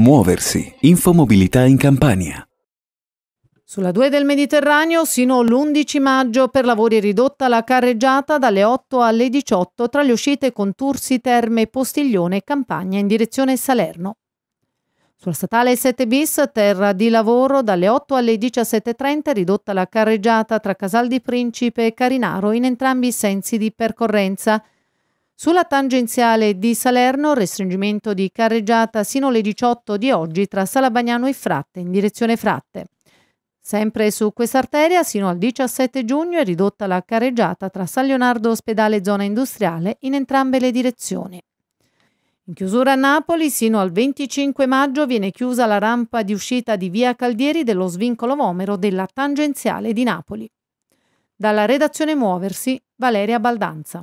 Muoversi. Infomobilità in Campania. Sulla 2 del Mediterraneo sino l'11 maggio per lavori ridotta la carreggiata dalle 8 alle 18 tra le uscite con Tursi, Terme, Postiglione e Campagna in direzione Salerno. Sulla statale 7 bis, terra di lavoro, dalle 8 alle 17.30 ridotta la carreggiata tra Casal di Principe e Carinaro in entrambi i sensi di percorrenza – sulla tangenziale di Salerno, restringimento di carreggiata sino alle 18 di oggi tra Salabagnano e Fratte, in direzione Fratte. Sempre su quest'arteria, sino al 17 giugno, è ridotta la carreggiata tra San Leonardo Ospedale e Zona Industriale in entrambe le direzioni. In chiusura a Napoli, sino al 25 maggio, viene chiusa la rampa di uscita di via Caldieri dello svincolo Vomero della tangenziale di Napoli. Dalla redazione Muoversi, Valeria Baldanza.